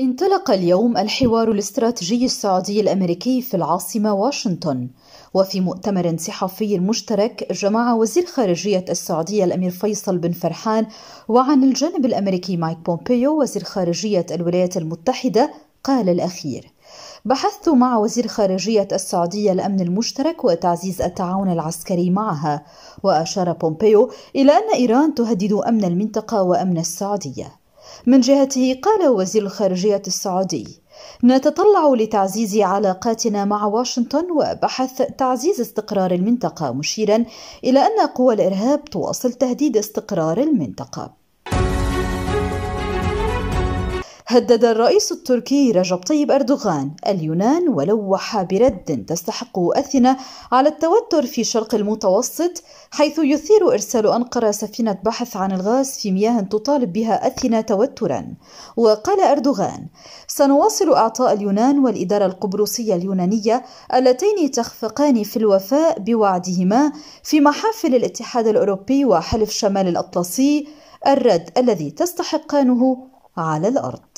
انطلق اليوم الحوار الاستراتيجي السعودي الامريكي في العاصمه واشنطن وفي مؤتمر صحفي مشترك جمع وزير خارجيه السعوديه الامير فيصل بن فرحان وعن الجانب الامريكي مايك بومبيو وزير خارجيه الولايات المتحده قال الاخير بحثت مع وزير خارجية السعودية الأمن المشترك وتعزيز التعاون العسكري معها، وأشار بومبيو إلى أن إيران تهدد أمن المنطقة وأمن السعودية. من جهته قال وزير الخارجية السعودي نتطلع لتعزيز علاقاتنا مع واشنطن وبحث تعزيز استقرار المنطقة مشيرا إلى أن قوى الإرهاب تواصل تهديد استقرار المنطقة هدد الرئيس التركي رجب طيب أردوغان اليونان ولوح برد تستحق أثينا على التوتر في شرق المتوسط حيث يثير إرسال أنقرة سفينة بحث عن الغاز في مياه تطالب بها أثينا توترا وقال أردوغان سنواصل أعطاء اليونان والإدارة القبرصية اليونانية اللتين تخفقان في الوفاء بوعدهما في محافل الاتحاد الأوروبي وحلف شمال الأطلسي الرد الذي تستحقانه على الأرض